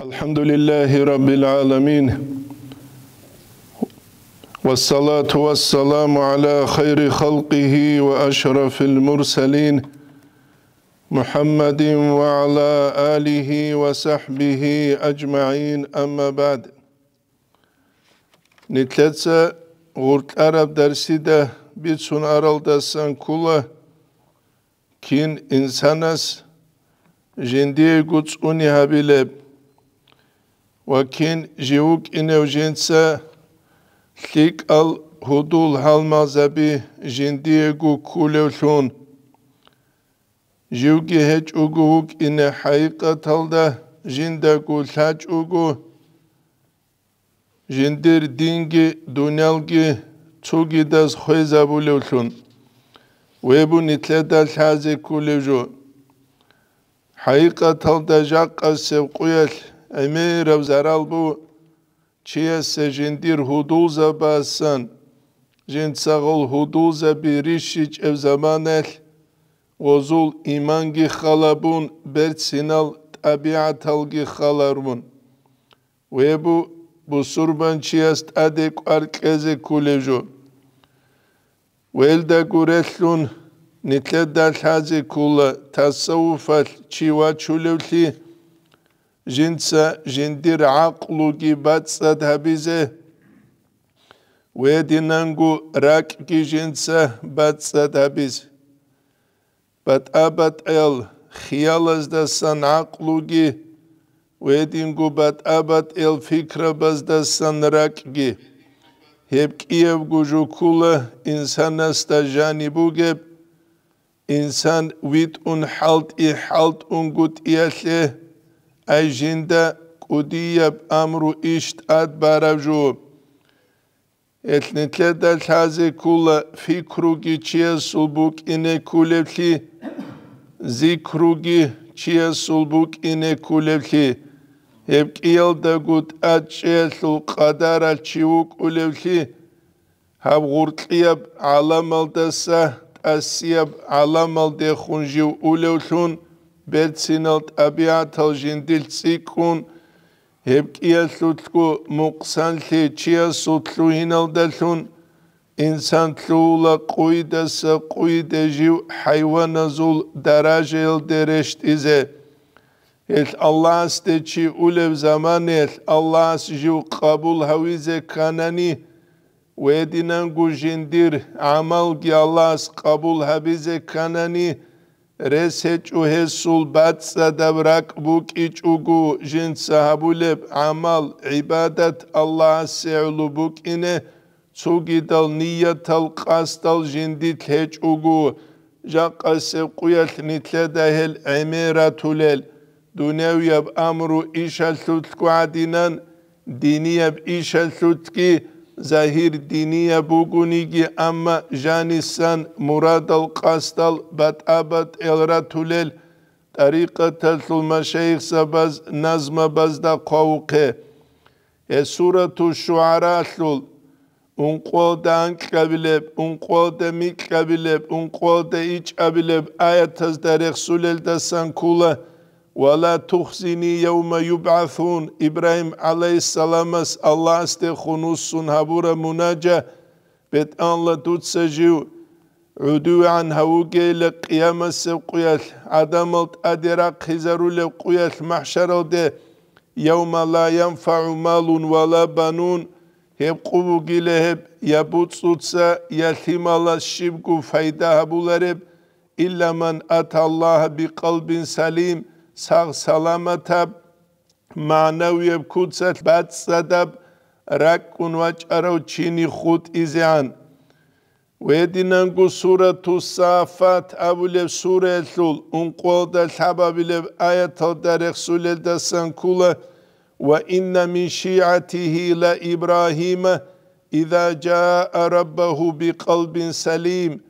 الحمد لله رب العالمين والصلاة والسلام على خير خلقه وأشرف المرسلين محمد وعلى آله وصحبه أجمعين أما بعد نتلتسى غرت أرب ده بيتسون أرالدسان كولا كين إنسانس جندي قدس أنيها بلب Wakin jiuk ineujinsa lik al hudul halma zabi jindiegu kulevsun. Jiugi heç uguuk ine hayqa talda jindegu saç ugu. Jindir dingi dunelgi tsugi das khoyza bulevsun. Ve bu nitle da sazi kulevju. Hayqa talda jaqqa sevquyel. Эми равзарал бу чиесе жендир худуза басан жендсагол худуза биришич эвзаманел озул иманги халабун берцинал табиаталги халармун вебу бусурбан чиест адек аркезе кулежу велда гуреллун нитледал хази кула тасауфал чива чулевли جنسا جندر عقلو کی بات سد حبیزه و دیننگو راک کی جنسا بات سد حبیزه بات ابت ال خیال از دستن عقلو کی و دینگو بات ابت ال فکر باز دستن راک کی hep Kiev gucu kula insan astajani bugep insan vit un halt i halt un gut iyahle აიჟინდა კუდიებ ამრუ იშტ ად ბარავჟუ ეთნეთლე და ლაზე ქულა ფიქრუგი ჩიესულ ბუკ ინე ქულებლი ზიქრუგი ჩიესულ ბუკ ინე ქულებლი ებკიელ და გუტ ად ჩიესულ ყადარა ჩიუ ქულებლი ჰავღურტლიებ ალამალდასა ასიაბ ალამალდე ხუნჟი ულევლუნ ბეცინალთ აბიათალჟინ დილციკუნ ჰებკიალლუთკუ მუყსანლი ჩიასუთლუინალდალუნ ინსანლუულა ყუიდასა ყუიდეჟივ ჰაივანაზულ დარაჟელ დერეშტიზე ელ ალლას დეჩი ულევ ზამანელ ალლას ჟივ ყაბულ ჰავიზე კანანი ვედინან გუჟინდირ ამალგი ალლას ყაბულ ჰაბიზე კანანი რესეჭუჰე სულბაცა და ვრაკბუკიჭუგუ ჟინ საჰაბულებ ამალ იბადათ ალლაჰასე ულუბუკინე ცუგიდალ ნიათალ ყასდალ ჟინდი თეჭუგუ ჟაყასე ყუიალ ნითლადაჰელ ემერათულელ დუნევიაბ ამრუ იშალ ლუთკუ ადინან დინიაბ იშალ ლუთკი zahir diniye bugunigi ama janisan muradal kastal batabat elra tulel tarikatel meşeyh sabaz nazma bazda kavke e suratu şuara sul un kolda kabileb un kolda mi un kolda iç abileb ayet hazdarek sulel dasan kula وَلَا تُخْزِنِي يَوْمَ yubathun İbrahim aleyhisselama Allah ste hunussun habura munaca bet anla tut sejiu عدوان هوګې له قیامت سه قیل ادم ادرا خزرو له قیل محشر ده یوم لا ينفع مال ولا hep kubu gile hep ya butsutsa ya thimala şibku fayda bular hep illa men atallaha bi kalbin salim ساغ سلامتب معنوي بكوتسة بات سدب چینی خود تشيني خوت إزيان ويدينانكو سورة الصافات أولي سورة اون انقوال دا الحباب لب در الدارق سولة دا و این من شيعته لإبراهيم إذا جاء ربه بقلب سلیم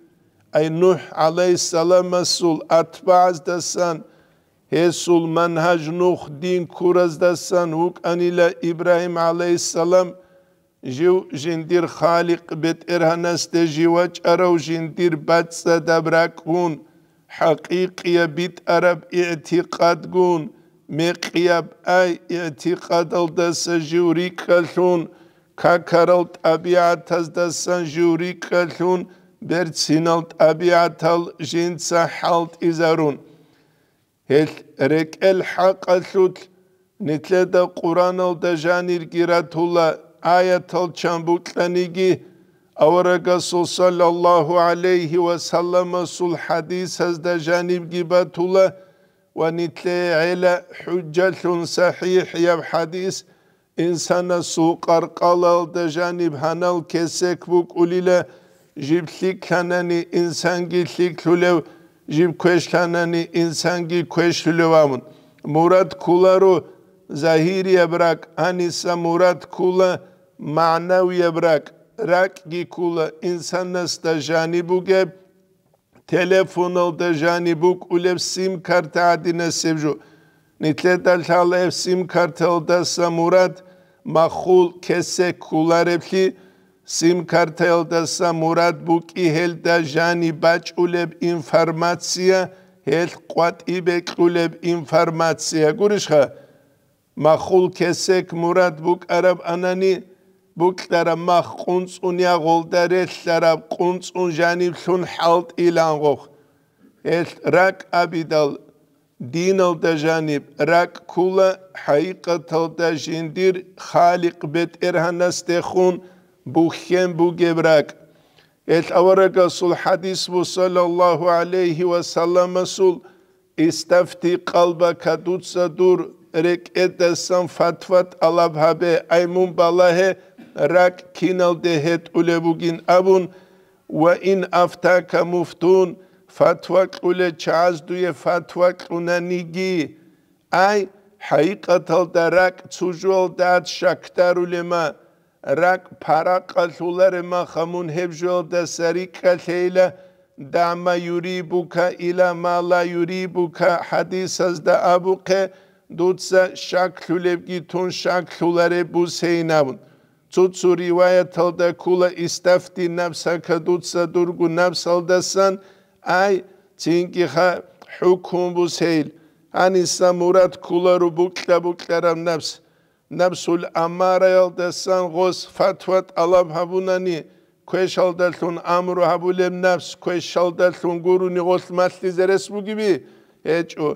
أي نوح علیه السلام سول اتباع دسان هسول منهج نوخ دين كورز دسان هوك أنيلا إبراهيم عليه السلام جو جندير خالق بيت إرهنست جواج أرو جندير باتس دبراكون حقيقية بيت أرب اعتقاد قون مقياب أي اعتقاد الدس جوري كالون كاكرلت أبيعت الدسان جوري كالون برسينالت أبيعت الجنس حالت إزارون Erek el nitle de Kur'an da dejanir giratula, ayet al çambuklanigi Avara sallallahu aleyhi ve sellem sul hadis az dejanib gibatula ve nitle ile hüccetun sahih yav hadis insana su qarqal al dejanib hanal kesek buk ulile jiplik kanani insan gitlik hülev jib kueşkanani insangi kueşlüvamın. Murat kularu zahiriye bırak, anisa murat kula manaviye bırak. Rak gi kula insan insanas da janibu geb, telefonal da bu ulev sim kartı adine sevcu. Nitle daltal ev sim kartal da Murat mahul kese kular evli, სიმქართელდა სამურად ბუკიჰელდა ჟანი ბაჭულებ ინფორმაცია ჰელ ყვატიბეკულებ ინფორმაცია გურიშხა მახულ ქესეკ მურად ბუკარაბ ანანი ბუკტარა მახ ყუნწუნია ღოლდარე ლარაბ ყუნწუნ ჟანი ფლუნ ჰალტ ილანღოხ ეს რაკ აბიდალ დინალ და ჟანი რაკ ქულა ჰაიკათალ და ჟინდირ ხალიყ ბეტერჰანას დეხუნ بوخين بوغبراك إت أورق صل حديث صلى الله عليه وسلم صل استفتي قلبك دوت صدور رك إدسان فتفت ألبها بي أيمون بالله رك كينال دهت أولبوغين أبون وإن أفتاك مفتون فتوك أولي چاز دوية فتوك أنانيجي أي حقيقة الدرك تسجول داد شكتر لما რაკ ფარაკალულერ მახამუნ ჰებჟოლ და სარიკალეილა დამა იურიბუკა ილა მალა იურიბუკა ჰადისას და აბუკე დუცა შაკლულებგი თუნ შაკლულერე ბუსეინავუნ ცუცუ რივაიათალ და კულა ისტაფტი ნაფსაკა დუცა დურგუ ნაფსალდასან აი წინკი ხა ჰუკუმ ბუსეილ ანისა მურად კულა რუბუკლა ბუკლარამ ნაფსა ნამსულ ამარელ და სანღოს ფათვათ ალაფაბუნანი ქეშალდალთუნ ამრო ჰაბულემ ნაფს ქეშალდალთუნ გურუნი ღოსმასლიზერეს მუგიბი ეჭუ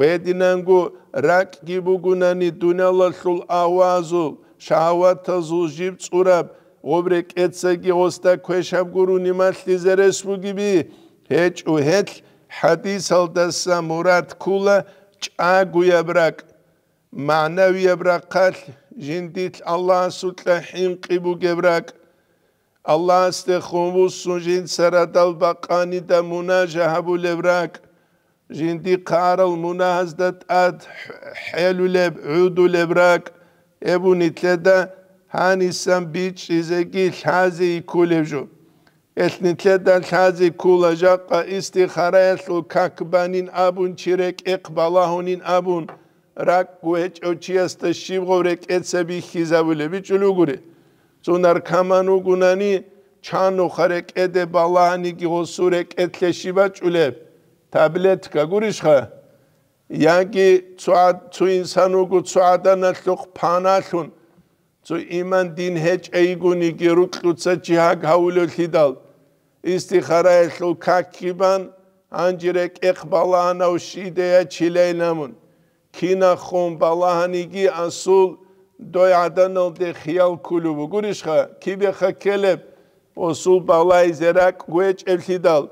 ვედინანგუ რაკგი ბუგუნანი დუნალალთულ აუაზუ შავათაზუ ჟიბ წურაბ ღობრე კეცეგი ღოსთა ქეშაბ გურუნი მასლიზერეს მუგიბი ეჭუ ჰეთ ჰადისალდასა მურად ქულა ჭაგუებრაკ معنوي يبرقات جنديت الله سلحين قبو جبرك الله استخوم السجين سرد البقاني دا مناجه ابو لبرك جندي قار المناهز دات اد حيلو لب عودو لبرك ابو نتلدا هاني سم بيتش زكي الحازي يكول كولجو اتنتلدا الحازي كولجا استخارات الكاكبانين ابون شريك اقبالهنين ابون რაკუეჭოჩიას და შიმღორე კეცები ხიზავლები ჭულუგური ზონარ ქამანუ გუნანი ჩანო ხარე კედე ბალანი გიოსურე კეთლეში ვაჭულებ таблет გაგურიშხა იანკი ცვა თუ ინსანუ გუ ცვა და ნახლუ ფანალუნ ზო იმან დინ ჰეჭეი გუნი გერუ ქუცა ჯა გაულო ხიდალ ისტიხარა ეხლუ ქაკიბან ანჯირე კეხბალანავ შიდეა ჩილეინამუნ ქინახონ ბალანიგი ასულ დოი ადანოლ დე ხიალ კულუ გურიშხა ქიბეხა ქელებ ოსულ ბალაიზერაკ გუეჭელშიდალ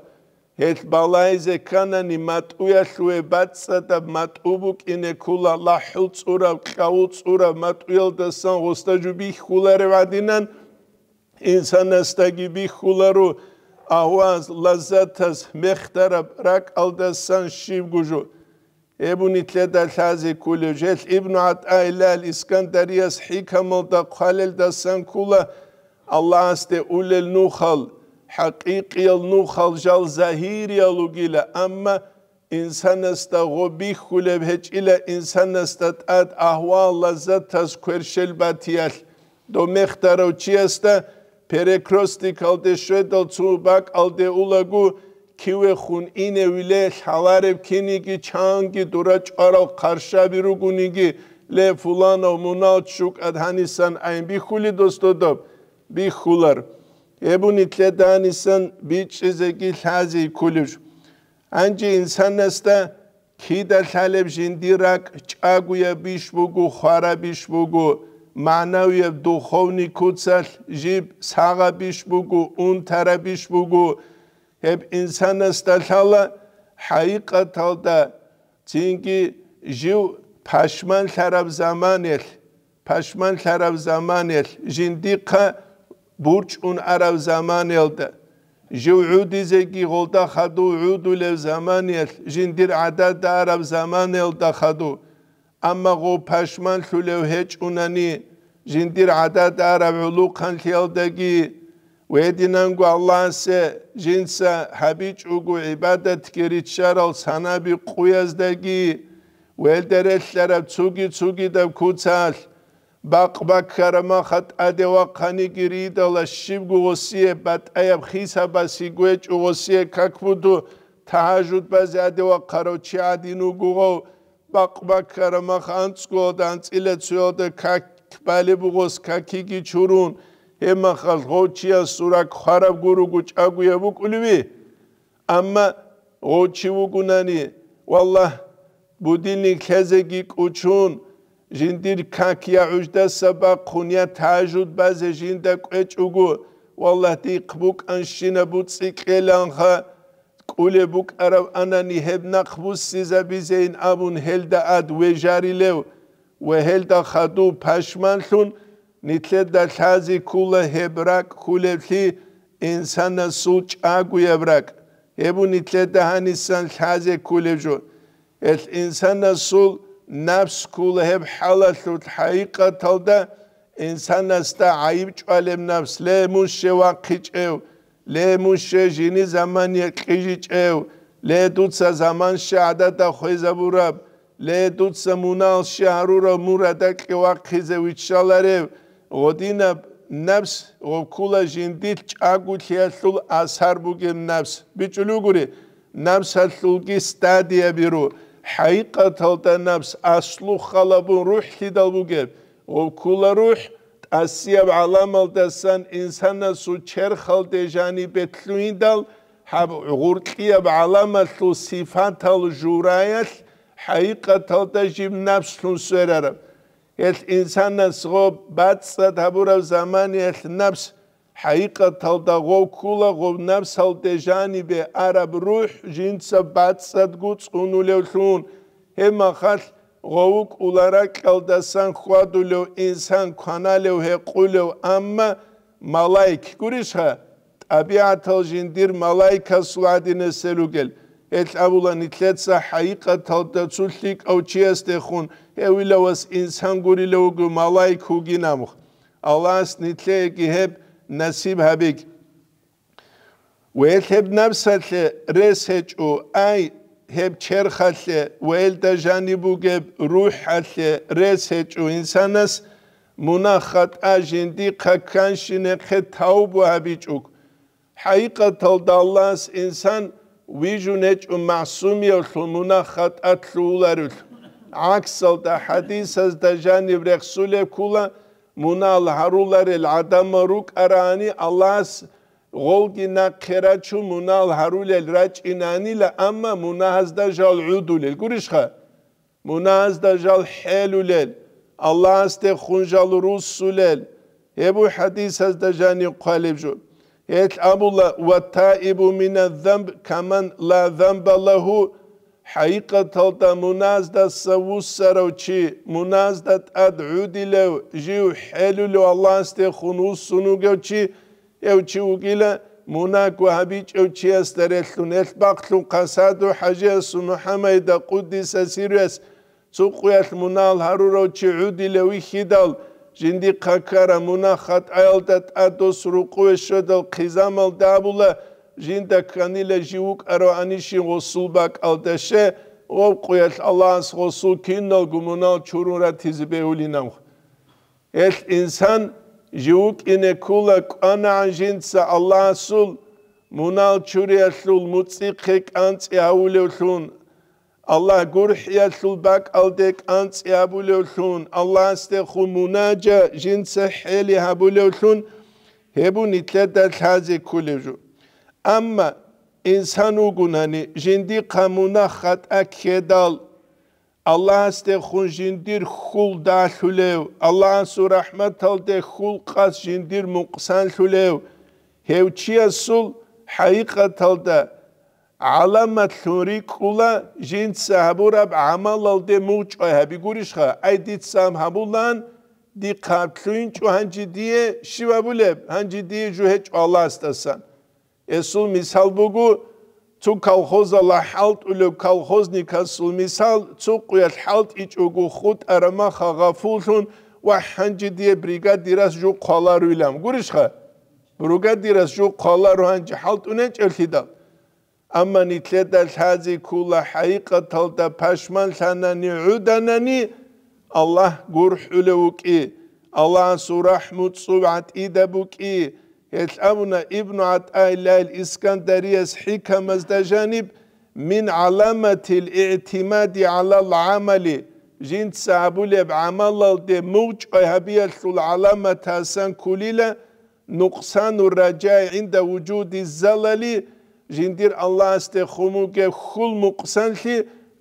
ეს ბალაიზე კანანი მატუია შუებაც და მატუბუ კინე ქულა ლაჰულ წურა ყაულ წურა მატუელ და სან ოსტაჯუბი ხულარე ვადინან ინსანასტაგიბი ხულარო აუას ლაზათას მეხტარა რაკ ალდასან შიბგუჟო ებუნი თლედა ლაზი კულეჟელ იბნუ ატაილალ ისკანდარიას ჰიკამოდა ყალელ და სანკულა ალლასტე ულელ ნუხალ ჰაკიკიელ ნუხალ ჟალ ზაჰირიალუგილა ამმა ინსანასტა ღობი ხულებ ჰეჭილა ინსანასტა ტად აჰვალაზათას ქერშელ ბათიალ დომეხტაროჩიასტა ფერეკროსტი ქალდე შვედელ ცუბაკ ალდე ულაგუ ქიუეხუნ ინევილე ხავარებ ქინიგი ჩანგი დურა ჭარო ხარშაბი როგუნიგი ლე ფულანო მუნაჩუკ ადანისან აიმ ბიხული დოსტოდო ბიხულარ ებუნი თედანისან ბიჭიზეგი ხაზი ქულუშ ანჯი ინსანესთა ქიდა ხალებჟინ დირაკ ჭაგუე ბიშბუგუ ხარა ბიშბუგუ მანავიე დუხოვნი კუცალ ჟიბ საღა ბიშბუგუ უნთარა ბიშბუგუ ჰებ ინსანას დათალა ჰაიყათალდა ჩინკი ჟივ ფაშმან ხარაბ ზამანელ ფაშმან ხარაბ ზამანელ ჟინდიყა ბურჭ უნ არავ ზამანელდა ჟივ უდიზეკი ღოლდა ხადუ უდულევ ზამანელ ჟინდირ ადადა არავ ზამანელდა ხადუ амма го пашман хүлэв хэч унани жиндир ада дара улу кан хэлдэги ვედინანგუ ალლასე ჟინსა ჰაბიჭუგუ იბადათკირიჩარალ სანაბი ყუიაზდაგი ველდერეშლარა ცუგი ცუგი და ქუცალ ბაყბაქარმახატ ადევაყანიგირი და ლაშიბგუოსიე ბატაიაბ ხისაბასი გუეჭუოსიე ქაკბუდუ თაჟუდბაზე ადევაყაროჩი ადინუგუღო ბაყბაქარმახანცგო და ანწილეცვეოდე ქაკბალიბუოს ქაკიგი ჩურუნ ემახალ ღოჩია სურაკ ხარაგურუგუ ჭაგუე ვუკულვი ამა ღოჩი ვუგუნანი ვალლა ბუდინი ხეზეგი კუჩუნ ჟინდირ ქაქია უჯდა საბა ხუნია თაჟუდ ბაზე ჟინდა ყეჭუგუ ვალლა დი ყბუკ ანშინა ბუცი ყელანხა კულე ბუკ არავ ანანი ჰებნა ხბუს სიზაბიზეინ აბუნ ჰელდა ად ვეჟარილევ ვეჰელდა ხადუ ფაშმანლუნ ნიცე და ხაზი ქულა ჰებრაკ ქულეთი ინსანა სუჭ აგუებრაკ ებუ ნიცე და ანისან ხაზე ქულეჯო ეს ინსანა სულ ნაფს ქულა ჰებ ჰალალუ ჰაიყათალ და ინსანასთა აიბ ჭვალემ ნაფს ლემუს შევა ყიჭევ ლემუს შე ჟინი ზამანია ყიჭიჭევ ლედუცა ზამან შადა და ხეზაბურა ლედუცა მუნალ შარურა მურა და ყვა ხიზე ვიჩალარევ ოდინა ნაფს ოქულაჟინდი ჭაგუთიასულ ასარბუგემ ნაფს ბიჭლუგური ნამსალსულგი სტადია ბირუ ჰაიყათალდა ნაფს ასლუ ხალაბუ რუჰი დალბუგემ ოქულა რუჰ ტასია ალამალდასან ინსანასუ ჩერხალდეჟანი ბეთლუინდალ ჰაბ უღურტია ალამალსუ სიფანთალ ჟურაიალ ჰაიყათალდა ჟიმ ნაფსუნსერარ ეს ინსანას ხო ბაცს დაბურავ ზამანი ეს ნაფს ჰაიკა თალდა ხო ქულა ხო ნაფსალ დეჟანიბე არაბ რუჰ ჯინც ბაცს გუწუნულევ თუნ ჰემა ხალ ხო უკულარა კალდასან ხვადულევ ინსან ქანალევ ჰე ყულევ ამმა მალაიქ გურიშა აბი ათოჟინ დირ მალაიქა სვადინე სელუგელ ეთავულა ნიცეცა ჰაიყა თავდაცული კოჩიესტეხუნ ევილავას ინსანგური ლოგო მალაი ქუგინამხ ალას ნიცე გიჰებ ნასიბ ჰაბიგ ვეთებ ნაბსალე რესეჭუ აი ჰებ ჩერხალე ველდა ჟანიბუგებ რუჰალე რესეჭუ ინსანას მუნახატ აჟინდი ქაქანშინე ხე თაუბუ ჰაბიჭუკ ჰაიყა თავდალას ინსანს ويجونج معصوم يلخمونا خطأ تلولارل عكس الحديث از جانب رسول كولا منا الهرولار العدم روك أراني الله غولجنا قراچو منا الهرول الرج إناني لأما منا هزدا جال عدولل قرشخا منا هزدا جال حيلولل الله هزدا خنجال رسولل هبو حديث هزدا جانب قالب جول يتعب الله والتائب من الذنب كمن لا ذنب له حقيقة منازدة سوسرو چي منازدة أدعود لو جيو حلو لو الله استي خنوص سنوغو چي يو چي وقيلة مناك وهبيج او چي استريلتون البقتلون قسادو حاجة سنو حميدة قدس سيريس سوقيا المنال هرورو چي عود لو خدال ჟინდი ხაქარა მუნახატ აილდა ტადოს რუყუეშო და ხიზამალ დაბულა ჟინდა კანილე ჟიუკ არო ანიში ოსულბა კალდაშე ოპ ყიალ ალანს ოსუ კინნალ გუმუნალ ჩურურა თიზბეულინამ ეს ინსან ჟიუკ ინე კულა ყანა ანჟინცა ალანსულ მუნალ ჩურიასულ მუციხე კანცი აულევლუნ Allah gurhiye sulbak aldık ans ya bulursun. Allah ste humunaca jinse heli ha bulursun. Hebu nitle ders hazi kulücü. Ama insan ugunani hani jindi kamuna hata kedal. Allah ste hun jindir hul da şulev. Allah su rahmet alde hul kas jindir muksan şulev. Hevçiye sul hayikat alda. ალამათური კულა ჟინსაბურაბ ამალალდე მუჭაები გურიშხა აი დიც სამჰაბულან დიყაფლუინ ჯანჯიდიე შივაბულებ ჯანჯიდიე ჯუჰე ჯალასტასან ესულ მისალბუგუ ცუ ქალხოზა ლაჰალტულე ქალხოზნიკასულ მისალ ცუ ყუელ ჰალტ იჭუგუ ხუტ არამა ხაღაფულუნ ვა ჯანჯიდიე ბრიგადირას ჯუ ყალარულამ გურიშხა ბრიგადირას ჯუ ყალარუ ჯანჯი ჰალტუნე ჭელთიდა اما نتلت الحازي كل حقيقة تبشمل سنني عدنني الله قرح لوك إيه الله سرح متصبعت إيدا بوك إيه يتلأمنا ابن عطاء الله الإسكندرية حكم جانب من علامة الاعتماد على العمل جنت سابولي بعمل دي موج قيهبية العلامة تاسان كليلة نقصان الرجاء عند وجود الزلل جندير الله است خموك خل مقسنل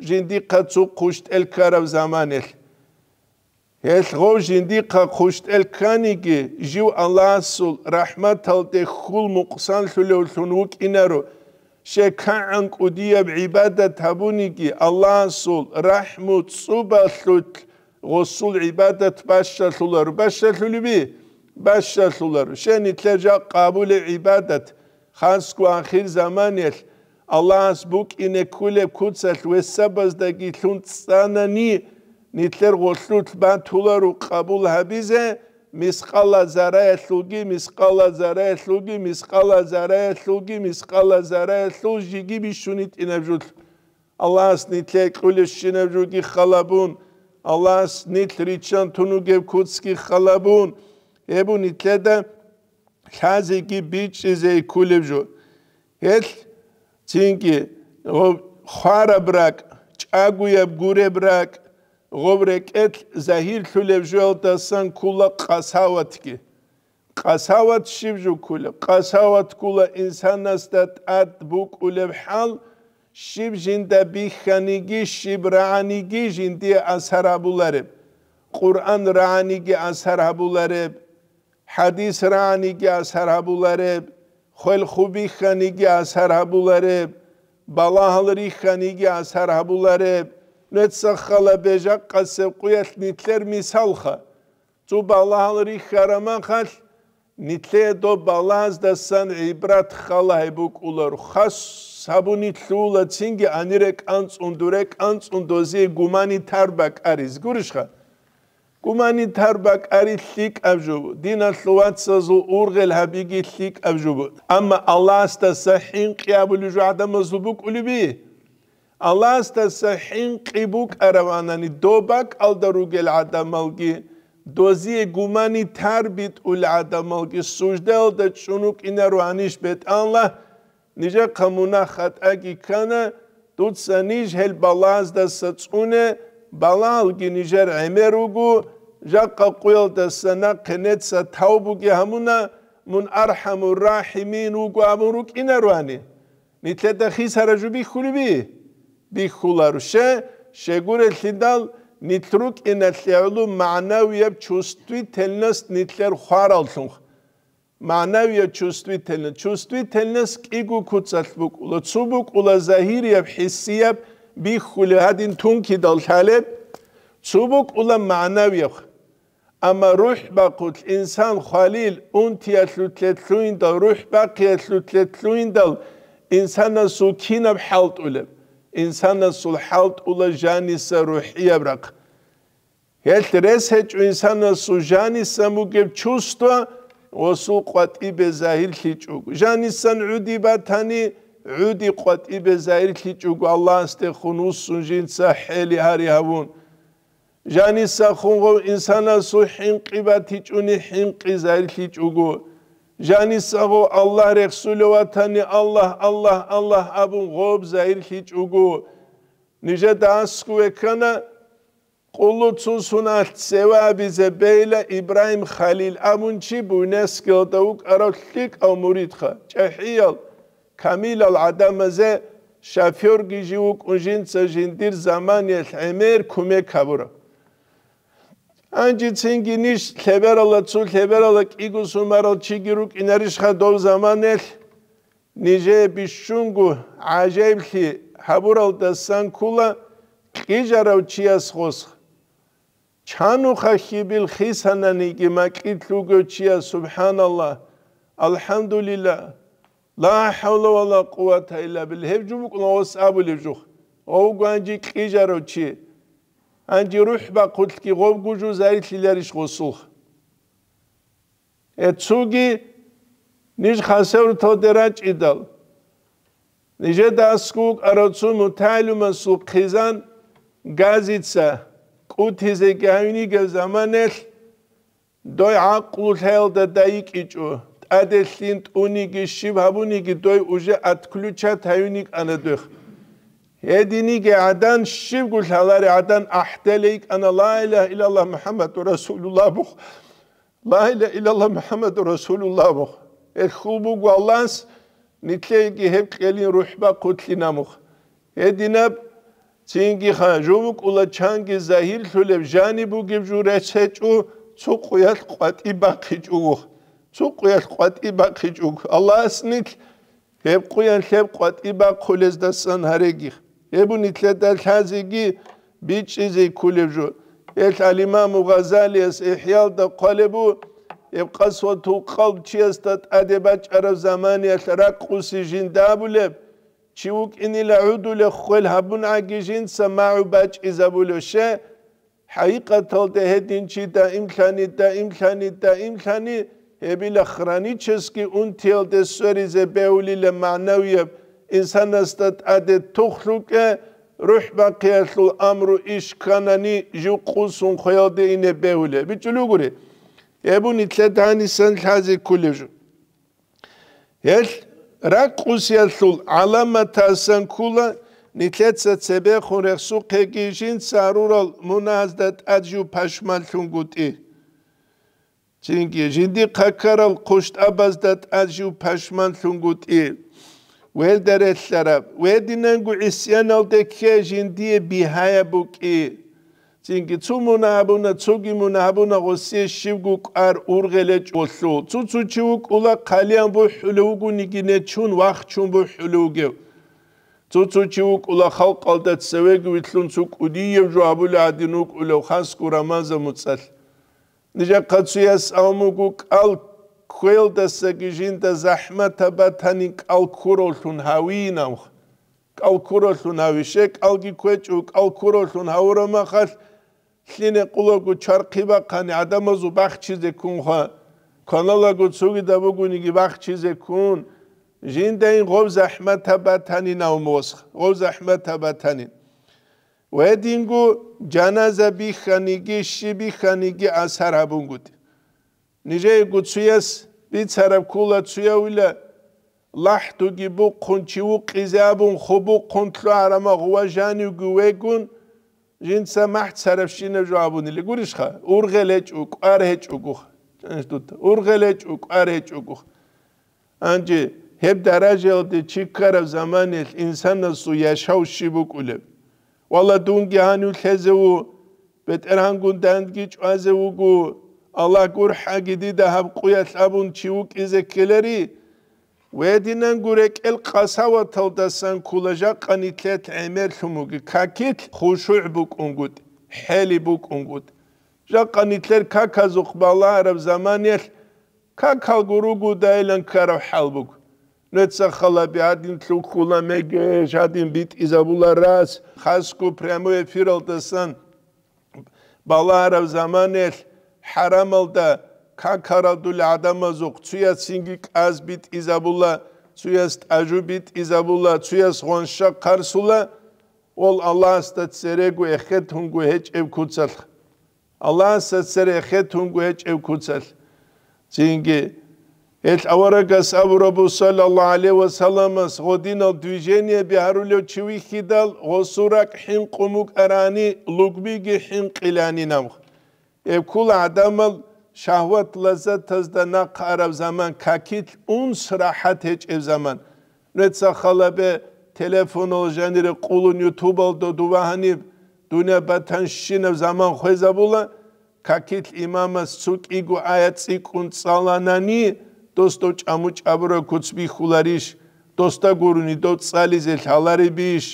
جندي قد سو قشت الكارب زمانل هل جندي قد قشت الكانيك جو الله سول رحمة تلت خل مقسنل لو ثنوك إنارو شكعن قدية بعبادة تبونيك الله سول رحمة صوبة ثلت غسول عبادة باشا ثلر باشا ثلبي باشا ثلر شان تلجا قابل عبادة ხანს გვახირ ზამანელ ალას ბუკინე ქულე ქუცალ ვესაბაზ და გითუნ წანანი ნიტლერ გოლუთ ბან თულარ უყაბულ ჰაბიზე მისყალა ზარა ეთლუგი მისყალა ზარა ეთლუგი მისყალა ზარა ეთლუგი მისყალა ზარა ეთლუჟი გიბი შუნი ტინებჟულ ალას ნიტლე ქულე შინებჟუგი ხალაბუნ ალას ნიტრიჩან თუნუგე ქუცკი ხალაბუნ ებუნი თედა хязеги бичизей кулевжу эл цинги хара брак чагуя гуре брак гобрек эл захир хулевжу алтасан кула қасаватки қасават шивжу кула қасават кула инсанастат ат бу кулев хал шив жинда биханиги шибраниги жинди асарабулареб Kur'an raniği asar habuları ჰადის რანიგი ასარაბულერებ ხელხუბი ხანიგი ასარაბულერებ ბალაჰალრი ხანიგი ასარაბულერებ ნეცახალა ბეჟა ყასე ყუეთნიტლერ მისალხა ძუ ბალაჰალრი ხარამან ხალ ნიტლე დო ბალანს და სან იბრათ ხალა ებუკულარ ხას საბუნითლულა წინგი ანირე კანწუნდურე კანწუნდოზი გუმანი თარბა კარის გურიშხა კუმანი თარბაკ არის სიკავჟუბ დინასლუაცაზ ურღელ ჰაბიგი სიკავჟუბ ამა ალასტა საჰინ ყიაბული ჟადამაზუბ კულიბი ალასტა საჰინ ყიბუ კარავანანი დობაკ ალდარუგელ ადამალგი დოზი გუმანი თარბიტ ულ ადამალგი სუჯდელ და ჩუნუ კინარო ანიშ ბეთ ალა ნიჟა ხამუნა ხატაკი ქანა დუცა ნიჟ ჰელ ბალაზდა საწუნე ბალალგი ნიჟერ ემერუგუ ჟაკა ყიოლ და სანა ქნეცა თაუბუგი ამუნა მუნ არჰამუ რაჰიმინ უ გამურუ კინარვანი ნითლე და ხის არაჟუბი ხულიბი ბიხულარუშე შეგურე ლინდალ ნითრუ კინალიავლუ მანავიებ ჩუსტვი თელნას ნითლერ ხვარალთუნ მანავია ჩუსტვი თელნა ჩუსტვი თელნას კიგუ ქუცალბუ კულა ცუბუ კულა ზაჰირიებ ჰისიებ ბიხული ადინ თუნკი დალშალებ ცუბუ კულა მანავიებ اما رحبه قلت انسان خليل انت يتلتلوين دل رحبه يتلتلوين دل insana su halt ulem. insana sul halt ula janisa ruhiye bırak. Helt res heç insana su janisa mugeb çustva o su qat'i be zahir hiçuk. Janisan udi batani udi qat'i be zahir hiçuk. Allah ste khunus sun jinsa heli hari havun. ჟანი სახუნღო ინსანა სუჰინ ყიბათი ჭუნი ჰინყი ზარხი ჭუგუ ჟანი საღო ალლაჰ რესულოვათანი ალლაჰ ალლაჰ ალლაჰ აბუნ ღობ ზარხი ჭუგუ ნიჟა დასკუ ეკანა ყულუცუ სუნათ სევაბი ზე ბეილა იბრაჰიმ ხალილ ამუნ ჩი ბუნეს კოდა უკ აროლი კამურით ხა ჭეჰიალ ქამილ ალ ადამაზე შაფიორ გიჟი უკუნჟინ წაჟინ დირ ზამანი ლჰემერ ქუმე ქაბურა ანჯი ცინგინიშ ლებერალა ცუ ლებერალა კიგუს უმარო ჩიგირუ კინარიშ ხა დოვ ზამანელ ნიჟე ბიშუნგუ აჟემხი ჰაბურალ და სანკულა ყიჟარავ ჩიას ხოს ჩანუ ხა ხიბილ ხისანანი კი მაკითლუ გოჩია სუბჰანალა ალჰამდულილა ლა ჰავლა ვალა ყუვათა ილა ბილ ჰევჯუმუ ყნა ოს აბულიჟუ ოუ განჯი ყიჟარავ ჩი ანჯი რუჰბა ყულთკი ღობგუჟუ ზაითლილარიშ ღოსულხ ე ცუგი ნიშ ხასევ თო დერა ჭიდალ ნიჟე დასკუ ყაროცუ მუთალუმა სუ ყიზან გაზიცა ყუთიზე გაინი გზამანელ დოი აყულჰელ და დაიკიჭუ ადეშინ ტუნიგი შიბაბუნიგი დოი უჟე ათკლუჩა თაიუნიკ ანადეხ Edini ge'adan şivgul halari'adan ahdeleyk ana la ilahe illallah Muhammedur Resulullah bu. La ilahe illallah Muhammedur Resulullah bu. Er hubu guallans nitleyki hep kelin ruhba kutlinamuh. Edinab Çingi hanjumuk ula çangi zahir şöyle jani bu gibi jureçeç u çukuyat kuat ibakiç u. Çukuyat kuat ibakiç u. Allah'a snik hep kuyan hep kuat ibak kulezdasan haregih. یه بونی در کازیگی بی چیزی کلی جو. ایت علیم مو غزالی از احیال د قلبو اب قصو تو قلب چی است؟ آدی بچ ار زمانی از رق جن دابله. چیوک اینی لعودو لخول هبون عجی جن سمع بچ از ابولو شه. حقیقت هال ده دین چی دائم خانی دائم خانی دائم خانی. هبی لخرانی چیس که اون تیل دستوری ز بهولی ل ინსანასთან ადე თუხლუკე რუჰ ბაქიასულ ამრუ ისქანანი ჯუყუსუნ ხოდე ინე ბეულე ბიჭლუგური ებუნი ცეთანი სანხაზი კულეჟუ ეს რაკუსიასულ ალამათასან კულა ნიცეცა ცებე ხურესუ ქეგიშინ სარურალ მუნაზდათ აჯუ ფაშმალთუნგუტი ჩინგი ჯინდი ქაქარალ ყუშტაბაზდათ აჯუ ფაშმალთუნგუტი Welder ellara, uh, wedinangu isyanaw dekhejin diye bihayabuk eh? i. Çünkü tumuna abuna, tugimuna abuna gosiye şivguk ar urgeleç ollu. Tutsu çivuk ula kalyan bu hulugu nigine çun vakçun bu hulugu. Tutsu çivuk ula halk aldat sevegu itlun çuk udiyev juhabul adinuk ulev hansku ramaza mutsal. Nice katsuyas avmuguk alk ხველდა საგიჟინდა ზაჰმათაბათანი კალკუროლუნ ჰავინავ კალკუროლუნ ავიშე კალგი ქვეჭუ კალკუროლუნ ჰავრომახალ ლინე ყულოგუ ჩარყიბაკანი ადამაზუ ბახჩიზე კუნხა კანალაგუ ცუგიდა ბუგუნიგი ბახჩიზე კუნ ჟინდაინ ღო ზაჰმათაბათანი ნავმოს ღო ზაჰმათაბათანი ვედინგუ ჯანაზა ბიხანიგი შიბიხანიგი ასარაბუნგუ ნიჟეი გუცუეს ბიცარებ ქულა ცუიავილა ლაჰტუ გიბუ ყუნჩივუ ყიზაბუნ ხუბუ ყუნთლუ არამა ღუვაჟანი გუვეგუნ ჟინცა მაჰცარებ შინებ ჟუაბუნილი გურიშხა ურღელეჭუ ყარეჭუგუ ანშტუტ ურღელეჭუ ყარეჭუგუ ანჯი ჰებ დარაჟელდი ჩიქარა ზამანილ ინსანასუ ჲაშავ შიბუკულე ვალა დუნგი ანუ ლეზევუ ბეტერანგუნ დანდგი ჭვაზევუგუ Allah ha gidi de hab kuyat abun çivuk izekkeleri ve dinen gurek el ve tavdasan kulaja kanitlet emer humugi kakit huşu' buk ungut heli buk ungut ja kanitler kaka bala arab zamaniyel kaka gurugu dailen karav halbuk نتسخل بعدين تلوكولا adin عدين بيت إزابولا راس خاسكو برامو يفيرل تسان بالا عرب زمانيل ჰარამალ და ქაქარადულ ადამაზო ქუიას ინგი ყაზბით იზაბულა ქუიას აჯუბით იზაბულა ქუიას ღონშა ქარსულა ол аллаһ сатсерегу эхетунгу хечев куцал аллаһ сатсере эхетунгу хечев куцал зинги эл аварагас аврабу саллаллаһу алейхи ва саламас одино движение биарулё чивихидал осурак хим кумук арани лугбиги хим килани намх ქულ ადამალ შაჰვატ ლაზათაზ და ნაყარავ ზამან კაკით უნს რაჰათ ეჭევ ზამან ნეცა ხალაბე ტელეფონოლ ჟანირე ყულუნ იუთუბალ და დუვაჰანი დუნია ბათან შინა ზამან ხეზაბულა კაკით იმამას ცუკიგუ აია ციკუნ წალანანი დოსტო ჭამუჭაბრო ქუც მიხულარიშ დოსტა გურუნი დო წალიზე ხალარიბიშ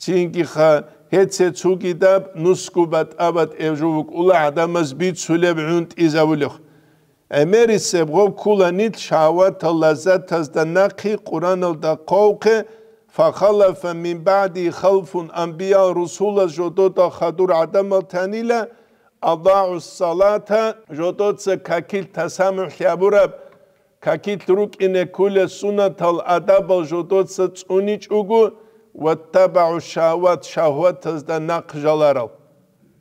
ცინკი ხა ჰეცე ცუკი და ნუსკუბად აბად ევჟუკ ულა ადამას ბიცულებ უნტ იზავულხ ამერისე ბღობ ქულანით შავათ ლაზათას და ნაკი ყურანალ და ყოვხე ფახალაფა მინ ბადი ხალფუნ ანბია რუსულა ჟოდო და ხადურ ადამალ თანილა აბაუ სალათა ჟოდო ცე ქაკილ თასამუჰი აბურაბ ქაკილ რუკინე ქულე სუნათალ ადაბალ ჟოდო ცე წუნი ჭუგუ ვთაბუ შაუათ შაუათაზ და ნაყჟალარო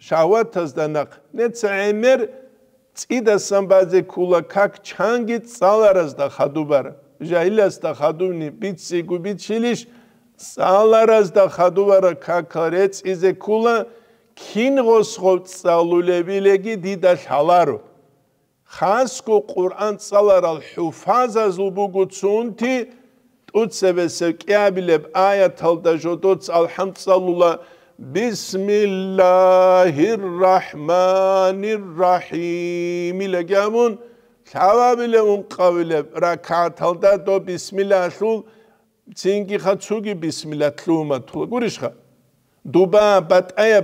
შაუათაზ და ნაყ ნეცაიმერ წიდა სამბაზე ქულა ქაკ ჩანგი წალარაზ და ხადუბარ ჟაილას და ხადუნი ბიცი გუბიჩილიშ წალარაზ და ხადუბარა ქაკარეც იზე ქულა ქინღოსხო წალულებილეგი დიდა ხალარო ხანსკო ყურან წალარალ ჰუფაზაზ უბუგუ ცუნთი ტუცევეს კიაბილებ აია თალდაშოთ ალჰამდსალულა ბისმილლაჰირ რაჰმანირ რაჰიმი ლეგამუნ თავაბილე უნყავილებ რა ქათალდა დო ბისმილლაჰუ წინკი ხაცუგი ბისმილა თლუმა თლ გურიშხა დუბა ბატაია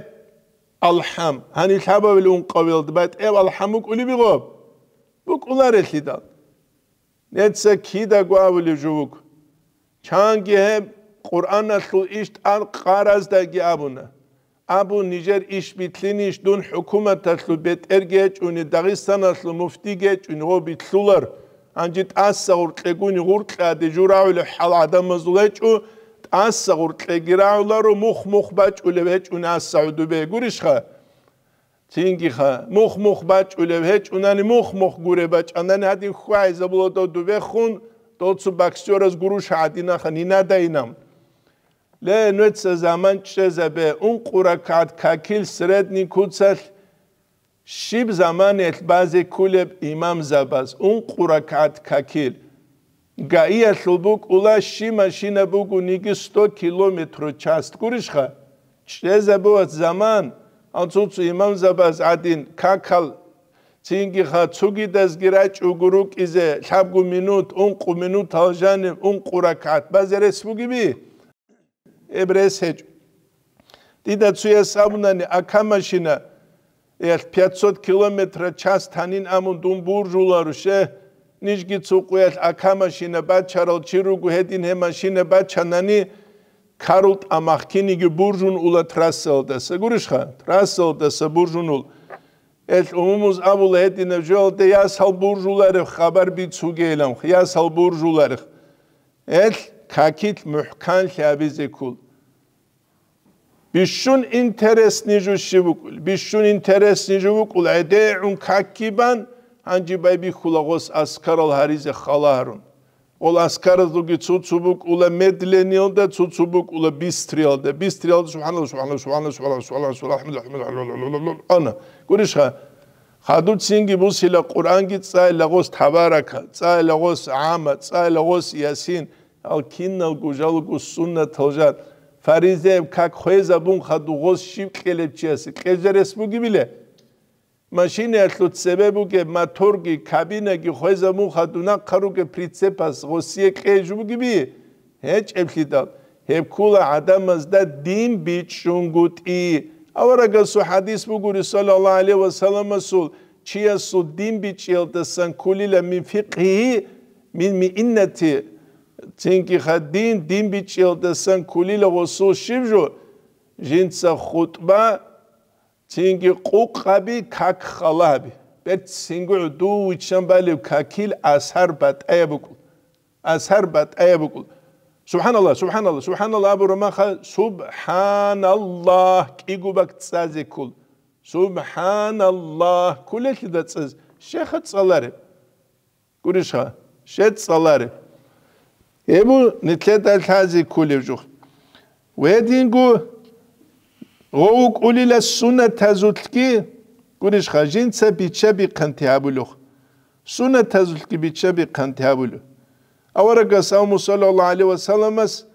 ალჰამ ჰანი თავაბილე უნყავილდ ბატე ალჰამუ კული ბიღო ბუკულარ ეხიდა ნეცა ქიდა გვავილი ჟუკ ჩანგე ყურანაშუ ისტ ან ყარაზ და გიაბუნა აბუ ნიჯერ ისბიტლინიშ დუნ ჰუკუმათაშუ ბეტერგე ჭუნი დაღისტანაშუ მუფტიგე ჭუნი ღობი თულარ ანჯი ტასა ურყეგუნი ღურყადე ჯურაულ ჰალ ადამაზულე ჭუ ტასა ურყეგირაულარო მუხ მუხ ბაჭულე ვეჭუნა საუდუბე გურიშხა ჩინგი ხა მუხ მუხ ბაჭულე ვეჭუნანი მუხ მუხ გურე ბაჭანანი ადი ხვაი ზაბლოდო დუბე ხუნ тоцу бакстёрас гуруша адинаха нинадайнам ле нуц заман чезебе ун куракат какил средни куцал шиб заман эл базе кулеб имам забас ун куракат какил гая слубук ула ши машина бугу ниги 100 километр част куришха чезебе заман ацуц имам забас адин какал ცინგი ხა ცუგი დასგირა ჭუგურუ კიზე ჩაბგუ მინუტ უნ ყუ მინუტ თალჟანი უნ ყურა ქათ ბაზერე სუგიბი ებრესე დიდა ცუე სამუნანი აკამაშინა ერთ 500 კილომეტრ ჩას თანინ ამ დუმბურჟულარუშე ნიჟგი ცუყუელ აკამაშინა ბაჩარო ჩირუგუ ჰედინ ჰემაშინა ბაჩანანი ქარულ ტამახკინიგი ბურჟუნ ულა ტრასელდა სგურიშხა ტრასელდა სბურჟუნულ ეს უმუზაბულ ეტინა ჟოლტე haber საბურჟულარ ხაბარ ბიცუგელამ ხია საბურჟულარ ეს kakit mühkan şabizikul. Bişun interes nicu şivukul. Bişun interes nicu vukul. Ede'un kakkiban hanci bay kulağız askar askaral harize khalarun. ол аскарадуги цуцубукуле медленионда цуцубукуле бистриалде бистриалде субханаллах субханаллах субханаллах субханаллах субханаллах субханаллах субханаллах субханаллах ана куришха ხადუ წინგი მუსილა ყურანგი წაილაღოს თავარაკა წაილაღოს ამა წაილაღოს იასინ ალკინალ გუჟალკუ სუნნა თოჟად ფარიზებ ქაქ ხეზა ბუნ ხადუ ღოს შიფ ყელებჭიასი ყეზერეს მუგიბილე машина ятлут себебуге маторги кабинеги хоза мухадуна каруге прицепас госие кежбугиби хечэфлита хекула адамзда дин бичунгути аварагасу хадис бугури саллаллаху алейхи ва саллам асул чиясу дин бичилдасан кулила мин фиқи мин ми иннати тинки хадин дин бичилдасан кулила госу шивжу жинца хутба თინგი ყუყაბი ქაქ ხალაბი ბეთ სინგუ დუ უჩამბალი ქაქილ ასარ ბატაებუკ ასარ ბატაებუკ სუბჰანალა სუბჰანალა სუბჰანალა აბუ რომა ხა სუბჰანალა კიგუბაკ წაზე კულ სუბჰანალა კულე შედა წაზ შეხა წალარი გურიშა შეც წალარი ემუ ნიტლე და თაზი კულევჯუ ვედინგუ ოუკული ლა სუნა თაზულკი გურიშ ხაჟინცა ბიჩა ბიყანთიაბულუ სუნა თაზულკი ბიჩა ბიყანთიაბულუ ავარა გასამუ სალალა ალი ვა სალამას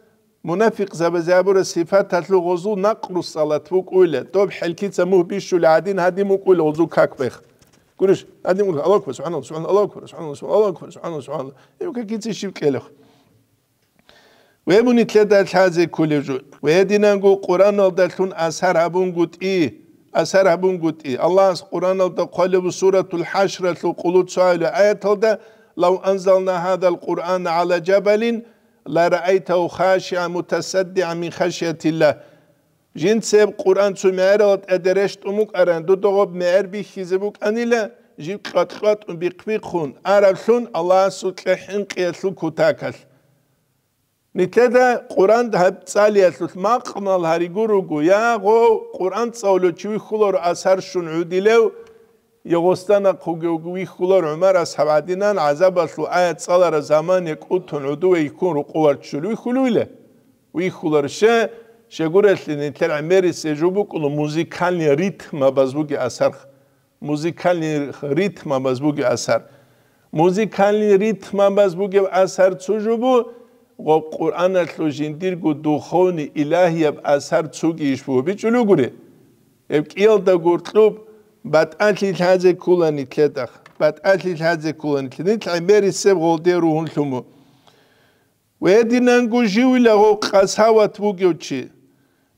მუნაფიკ ზაბაზაბურა სიფა თათლუ ღოზუ ნაყრუ სალათ ვუკულე დობ ხელკიცა მუბიშულ ადინ ჰადი მუკულე ოზუ ქაკბეხ გურიშ ადიმულ ალაკუ სუბანალ სუბანალ ალაკუ სუბანალ სუბანალ ალაკუ სუბანალ ივ ქაკიცი შიბკელე ხო ويموني تلي دات هازي كوليجو ويدينانغو قرآن الدلتون أسر هبون قد إيه أسر هبون قد إيه الله أس قرآن الدا قلب سورة الحشرة قلوت سؤال آية الدا لو أنزلنا هذا القرآن على جبل لرأيته خاشعا متسدعا من خشية الله جنت سيب قرآن سمعرات أدرشت أمك أران دو دغب مئر بيخيزبوك أنيلا جيب قد قد بيقبيقون أرسون الله سوتلحن قيتلو كتاكل მიქედა ყურან დაბწალიას უთ მაყმალ ჰარიგურუგუ იაღო ყურან წავლო ჩვიხულორ ასარშუნ უდილევ იოგოსტანა ქოგეგვიხულორ უმარა საბადინან აზაბასლუ აეცალარა ზამანე კუთუნ უდუე იქურ ყუვარჩული ხულვილე ვიხულარშე შეგურესლინი თერ ამერისე ჯუბუკულო მუსიკალი რითმა ბაზბუგი ასარ მუსიკალი რითმა ბაზბუგი ასარ მუსიკალი რითმა ბაზბუგი ასარ ჩუჯუბუ ვო ყურანას ლოჟინდირ გუ დუხონი ილაჰიაბ ასარ ცუგი ისბუ ბიჭულუგური ებ კიელდა გურტლუბ ბატალი ლაზე კულანი თედახ ბატალი ლაზე კულანი თედი ტაიმერი სებ გოლდე რუჰუნ ლუმუ ვედინან გუ ჟივილა ღო ყასავათ ბუგიოჩი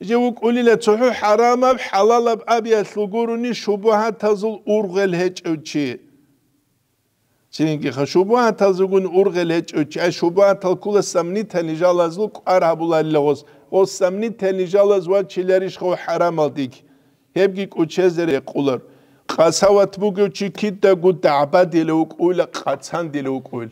ჟე ვუ ყულილა ცუჰუ ჰარამაბ ჰალალაბ აბია ლუგურუნი შუბუჰა თაზულ ურღელ ჰეჭევჩი ჩინიკი ხშუბა თალზუგუნ ურღელე ჭუჭა შუბა თალკულა სამნი თენიჟალაზლუ ყარაბულალიღოს ო სამნი თენიჟალაზვა ჩილერიშ ხო ჰარამალდიკ ჰებგი კუჩეზერე ყულარ ყასავათ ბუგი ჩიქით და გუ დააბადილე უკულა ყაცანდილე უკულ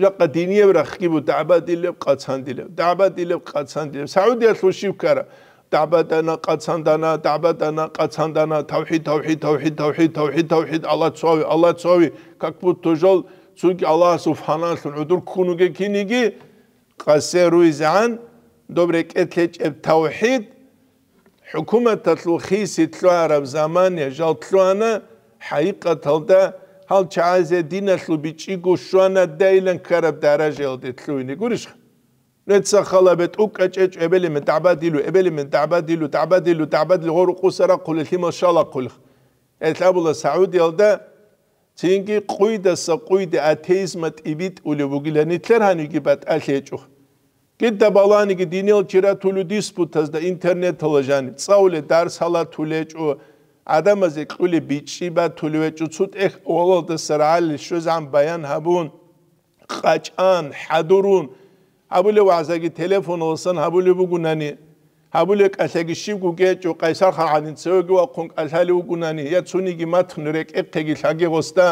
ჟაყა დინიევრა ხიბუ დააბადილე ყაცანდილე დააბადილე ყაცანდილე საუდი ახლუ შივკარა დაბადანა კაცანდანა დაბადანა კაცანდანა თავჰიდ თავჰიდ თავჰიდ თავჰიდ თავჰიდ თავჰიდ ალაცოვი ალაცოვი как будто жол чунки аллах субханаху ва удур кунуге киниги қасеруизан добре кетле чеп тавхид ҳукумата тлу хиси тлу араб замане жол тлуана ҳаиқа талда ҳал чазе динаслу бичи гушвана дайлан караб дараже алде тлуини гуришха ნეცახალაბეთ უკაჭეჭებელი მე დაბადილუ ებელი მე დაბადილუ დაბადილუ დაბადილ ღორ ყუსარა ყული ხიმო შალა ყული ეთაბულა საუდიელდა ჩინკი ყუიდასა ყუიდე ათეიზმა ტივით ული ვუგილენიტლერ ჰანიგი ბატალეჭუ კიდდა ბალანიგი დინელ ჩირათული დისპუტას და ინტერნეტოლა ჟანი წაულე დარსალა თულეჭუ ადამაზე ყული ბიჭიბა თულეჭუ ცუტ ეხ ოლოდსა რალი შუზან ბაიან ჰაბუნ ყაჭან ჰადურუნ აბულე ვაზაგი ტელეფონ ოსან აბულე ბუგუნანი აბულე ყაშაგი შიგუ გეჭო ყაისარ ხაანინ ცოგი ვა ხონ ყაშალი უგუნანი ია ცუნიგი მათნურე ეყთეგი ლაგეგოსტა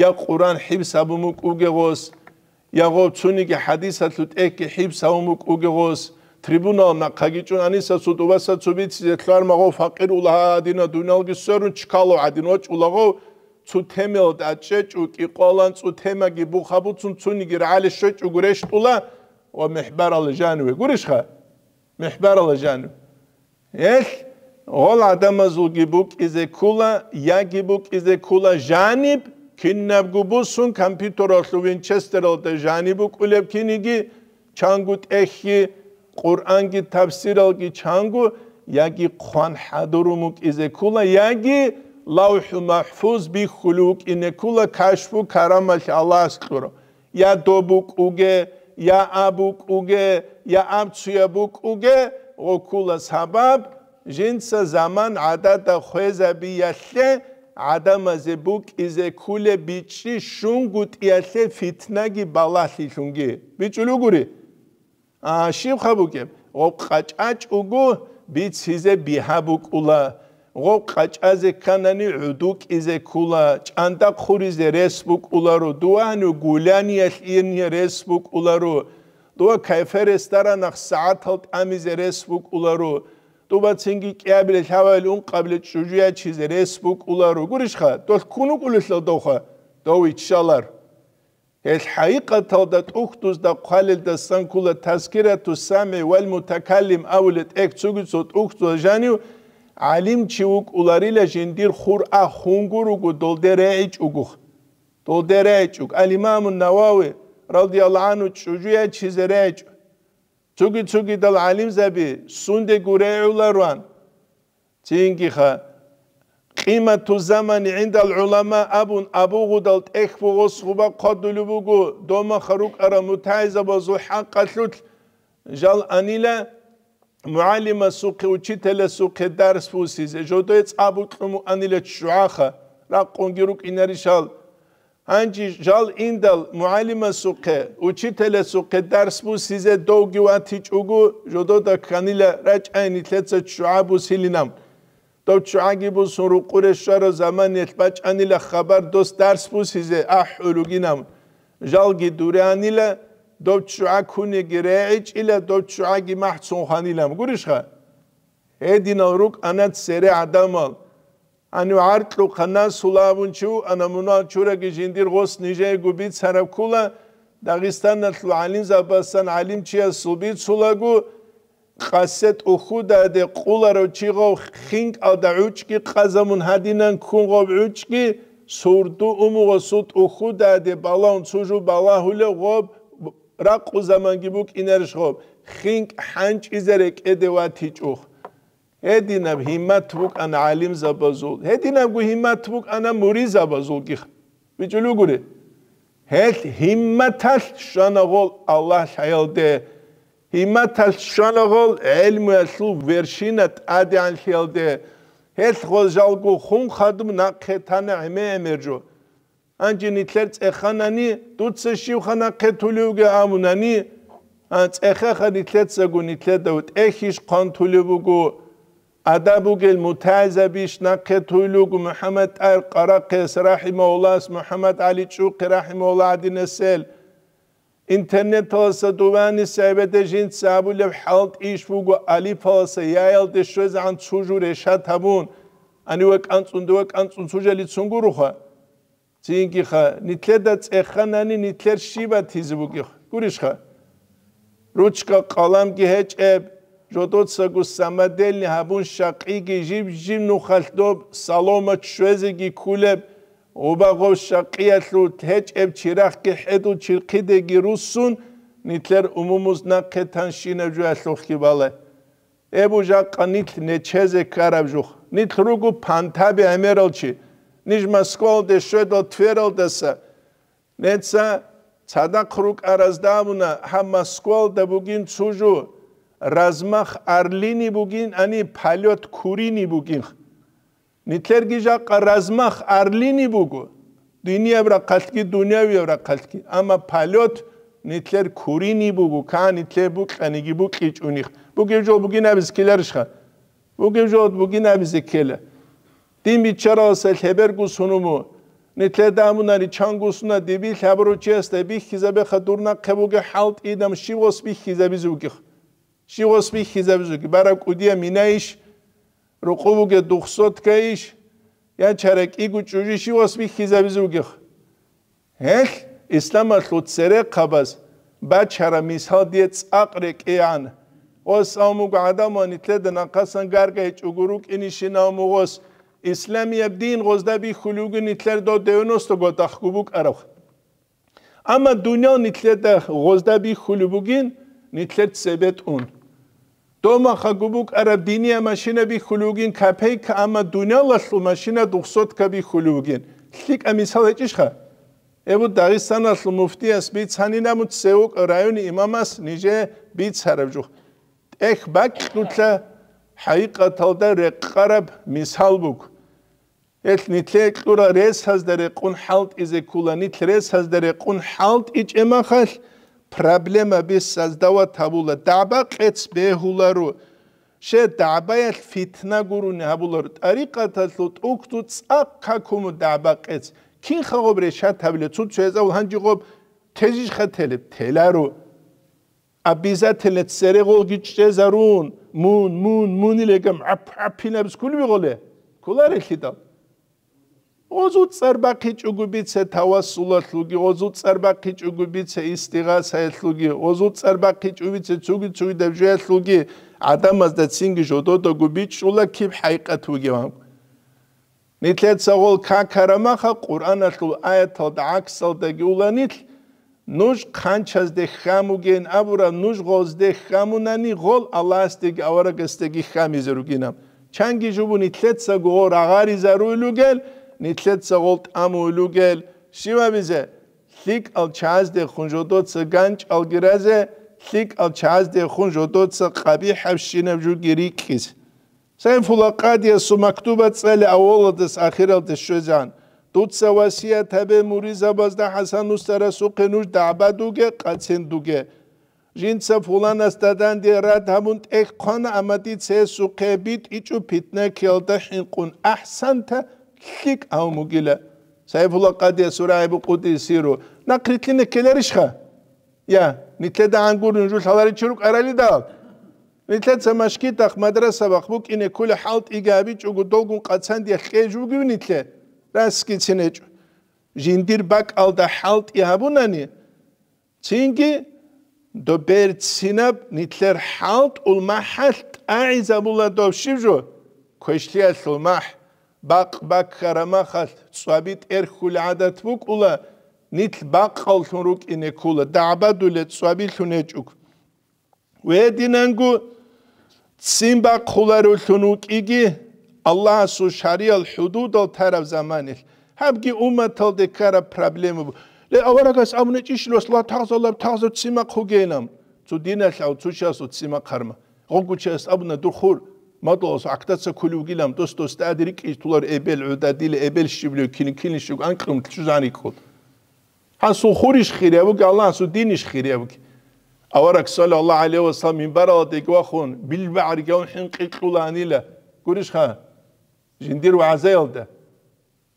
ია ყურან ჰიბს აბუმუ კუგეგოს ია ღო ცუნიგი ჰადისა თუ ტეკი ჰიბს აბუმუ კუგეგოს ტრიბუნალ ნა ყაგიჭუნანი სასუტუბასა ცუბიც ეთლარ მაღო ფაყირულა ადინა დუნალგი სერუნ ჩკალო ადინო ჭულაღო ცუთემელ და ჭეჭუკი ყოლან ცუთემაგი ბუხაბუცუნ ცუნიგი რალე შეჭუგურეშტულა ومحبر الجانبي قريش خا محبر الجانبي yes all adamız gibuk ize kula ya gibuk ize kula janib kinnab gubusun computer oslu Winchester oldu janibuk ulep kinigi çangut ehhi Kur'an ki tafsir al ki çangu ya ki Kur'an hadurumuk ize kula ya ki lavh-ı mahfuz bi huluk inekula kaşfu karamak Allah asturu ya dobuk uge יאבוקוגה יאמצויבוקוגה אוקולה סבב ז'ינצ זמן עדת חזבי יאלה адама зебук изе куле бичи шунгут ясе фитнаги балахи шунги бичулугури а шим хабуке оп қачач угу бицизе биҳабук ула ღო ყაჭაზე ქანანი უდუკიზე ქულა ჭანდა ხურიზე რესპუკულარო დუანი გულანია ინი რესპუკულარო დუა кайფერესტარან ახსათალ ამიზე რესპუკულარო დუბა ცინგი კიაბლე ჩავალი უნ ყაბლე ჩუჯია ჩიზე რესპუკულარო გურიშხა დოლ ქუნუ გულისლა დოხა დოვი ჩალარ ეს ჰაიკათა და ტუხტუს და ყალილ და სანკულა თასკირა თუ სამე ვალ მუთაკალიმ აულეთ ეგ ცუგიცო ტუხტუ ჟანიუ ალიმ ჩიუკ ულარილე ჟინდირ ხურა ხუნგურუგუ დოლდერეი ჩუგუხ დოლდერეი ჩუგ ალიმამ ნავავი რადიალლაჰ ანუ ჩუჯუე ჩიზერეი ჩუგი ჩუგი დალ ალიმ ზები სუნდე გურეულარვან ჩინგი ხა ყიმა თუ ზამანი ინდალ ულამა აბუნ აბუ გუდალ ტექბუღო სუბა ყადულუბუგუ დომა ხრუკ არა მუთაიზაბა ზუ ჰაყალუთ ჟალ ანილა მუალიმა სუკე უჩიტელა სუკე დარს ფუსის ეჟოდო ეცაბუტმუ ანილე შუახა რა ყონგირუ კინარიშალ ანჯი ჟალ ინდალ მუალიმა სუკე უჩიტელა სუკე დარს ფუსის ე დოგი ვათი ჭუგუ ჟოდო და ქანილა რა ჭაინი თლეცა შუაბუ სილინამ და ჩაგი ბუ სურუ ყურე შარა ზამანი ეთბა ჭანილა ხაბარ დოს დარს ფუსის ე აჰულუგინამ ჟალ გი დურანილა დოჩა ქუნი გრეჭ ილა დოჩა გი მაჰცუნ ხანილამ გურიშხა ედინა რუკ ანად სერე ადამალ ანუ არტლუ ხანა სულავუნჩუ ანა მუნა ჩურაგი ჟინდირ ღოს ნიჟე გუბი ცარაკულა დაღისტან ნათლუ ალიმ ზაბასან ალიმ ჩია სუბი ცულაგუ ყასეთ უხუდა და ყულარო ჩიღო ხინკავ და უჩკი ყაზამუნ ჰადინან ქუნღო უჩკი სურდუ უმუღო სუტ უხუდა და ბალონ ცუჟუ ბალაჰულე ღობ რა ყუზამან გიბუკ ინერშხო ხინკ ჰანჭიზერე კედევათი ჭუხ ედინა ჰიმათუკ ან ალიმ ზაბაზულ ედინა გუ ჰიმათუკ ან მური ზაბაზულ გიხ ბიჭულუგური ჰელ ჰიმათალ შანაღოლ ალლა ჰაილდე ჰიმათალ შანაღოლ ელმუასუ ვერშინატ ადან ჰელდე ჰელ ხოლ ჟალგუ ხუნ ხადმ ნაკეთანა ემე ემერჯო ანჯინი თლერ წეხანანი დუცეში ხანა ქეთულიუგე ამუნანი წეხახანი თლეცაგუნი თლედაუთ ეხიშ ყანთულიუგუ ადაბუგელ მუთაზაბიშ ნაქეთულიუგუ მუჰამად ალ ყარაკეს რაჰიმაულას მუჰამად ალი ჩუკი რაჰიმაულადინესელ ინტერნეტ ოსა დუვანი საბედეჟინ საბულებ ჰალტ იშფუგუ ალი ფოსა იაილდე შვეზან ჩუჟურე შათაბუნ ანუ ვაკანწუნდო ვაკანწუნ ჩუჟელი ცუნგურუხა წინკი ხა ნითლე და წეხანანი ნითლერ შიბა თიზბუკი გურიშ ხა რუჩკა ყალამ გიჰეჭებ ჟოტოცაგუ სამადელი ჰაბუნ შაყიგი ჟიბ ჟიბ ნუხალდობ სალომა ჩვეზიგი ქულებ ობაღო შაყიათლუ თეჭებ ჩირახკი ჰედუ ჩირყიდეგი რუსუნ ნითლერ უმუმუს ნაკეთან შინებჯუ ახლოხი ბალე ებუჟა ყნით ნეჩეზე ქარაბჟუ ნითრუგუ ფანთაბი ამერალჩი ნიჟმა სკოლდე შედო თვერელდესა ნეცა ცადა ხრუკ араს დაუნა ჰამა სკოლდე ბუგინ ჩუჟუ რაზმახ არლინი ბუგინ ანი ფალოთ ქურინი ბუგინ ნიტლერგიჟა ყრაზმახ არლინი ბუგუ დინიებრა ყალკი დუნიავიებრა ყალკი ამა ფალოთ ნიტლერ ქურინი ბუგუ კანი თე ბუყენიგი ბუ ყიჭუნი ბუგევჯო ბუგინაბის კილერშხა ბუგევჯო ბუგინაბის კილერშხა დიმიჩაროსა ლებერგუსუნუმუ ნიტლედამუნარი ჩანგუსუნა დიბი ლაბრუჩესტე ბი ხიზაბე ხადურნა ქებუგე ჰალტ იდამ შიოს ბი ხიზაბი ზუგი შიოს ბი ხიზაბი ზუგი ბარა კუდია მინაიშ როყუგე დუხსოთკეიშ ია ჩარეკ იგუ ჭუჟი შიოს ბი ხიზაბი ზუგი ჰელ ისლამა ლუცერე ყაბას ბაჩარა მისადი წაყრე კეან ოსამუგ ადამონი თლედა ნაკასან გარგე ჭუგურუკ ინიშინა მუღოს ისლამია დინ ღოზდაბი ხულუგი ნიტლერ დო დევნოსტო გოთახკუბუკ არავ ამა დუნია ნიტლერ და ღოზდაბი ხულუბუგინ ნიტლერ წებეთუნ დომა ხაგუბუკ არა დინია მაშინები ხულუგინ კაფეიკ ამა დუნია ლასლ მაშინა 900 კაბი ხულუგინ ლიკ ამისალე ჭიშხა ებუ დაღისტანას მუფტიას ბიცანინა მუცეუკ რაიონი იმამას ნიჟე ბიცარებჯუ ეხ ბაკ ნუტლა ჰაიკათალ და რეყარაბ მისალბუკ ეთნი თეკურა რესაზდერე ყუნ ჰალტ იზე კულანი თრესაზდერე ყუნ ჰალტ იჭემა ხალ პრობლემა ბისაზდავა თაბულა დაბა ყეც ბეჰულარო შე დაბაი ფიტნა გურუნი აბულარო ტარიყათა თუ ტუქტუ წაკ ქაკუმო დაბა ყეც ქინ ხაღობრე შათავლე თუ შეეძავ ჰანჯი ყობ თეზი ხეთელი თელარო აბიზათელე წერეღო გიჭეზარუნ მუნ მუნ მუნი ლეგამ აფ აფინებს კული ვიღოლე კულარი ხიდა ოზუ წერბაქი ჭუგუბიცე თავასულათ ლუგი ოზუ წერბაქი ჭუგუბიცე ისტიღასა ეთლუგი ოზუ წერბაქი ჭუბიცე ჭუგი ჭუი დებჟე ეთლუგი ადამას და ცინგი ჟოდო და გუბიჭულა ქიფ ჰაიყათ ვიგი ვამ ნიტლეთ საღოლ ქაქარამა ხა ყურანათლუ აეთალ და აქსალ და გულანით ნუშ ხანჩას დე ხამუგენ აბურა ნუშ ღოზ დე ხამუნანი ღოლ ალასტიგი ავარაგესტიგი ხამიზერუგინამ ჩანგი ჟუბუნი თლეთსა გორ აღარი ზარულუგელ ნიცეცოღოთ ამ ულუგელ შივაბიზე სიკ ალ ჩაზდე ხუნჯოდო წგანჭ ალგერაზე სიკ ალ ჩაზდე ხუნჯოდო წყაბი ჰავშინებ ჯურიკის სენ ფულაკადია სუმაქტუბა წელი აულოდეს ახირალდეს შვეზან დუცა ვასია თაბე მურიზაბას და ჰასან უსტარასუ ქენუშ დააბადუგე ყაცენდუგე ჟინცა ფულანასტადან დერათამუნ ტექ ქონ ამადი წესუ ქებით იჭუ ფიტნე ქელდა ჰინყუნ აჰსანთა ხიკ აუ მოგილა საიფულა ყადია სურაიბი ყუდი სირო ნაკრიტინე კელერიშხა ია ნიტლე და ანგური ნუ ხალარი ჩურ ყარალი და ნიტლე ცამაშკი და მადრასა ბახ მოკინე ქული ჰალტ იგაბი ჭუგუ დოგუნ ყაცანდია ხეჟუგი ნიტლე რასკი ცინე ჟინდირ ბაკ ალდა ჰალტ იაბუნანი ცინგი დობერ ცინაბ ნიტლერ ჰალტ ულმა ჰალტ აიზაბულა დობშიჟო ქეშლია სულმაჰ ბაყბაკ ხარამახალ წვაბით ერხულ ადათ ვუკულა ნით ბაყალთუნ რუკინე ქულა დააბადულე წვაბილთუნ ეჭუქ ვედინანგუ ციმბა ხულარულთუნ უკიგი ალლაჰ სუ შარიალ ჰუდუდალ თარავ ზამანილ ჰაბგი უმათალ დეკარა პრობლემუ ლე ავარაგას ამუნე ჭიშლოს ლა თაღზალებ თაღზო ციმა ხუგენამ ცუ დინალ ჰავ ცუ შასო ციმა ხარმა ღონკუ ჩეს აბუნა დურხურ მადლოს აქტაცა ქულუგილამ დოსტოს სტადირი კი თულარ ებელ ოდადილი ებელ შიბლო კინ კილიშ ანყრმ ჩუზანი ყოთ ჰასუ ხურიშ ხირევ გალასუ დინიშ ხირევ ავარაკ სალალლაჰ ალეი ვასალამ მინბარალდე გვახონ ბილბარ გონ ჰინ ყიყულანილა გურიშ ხა ჯინდირ ვაზელდა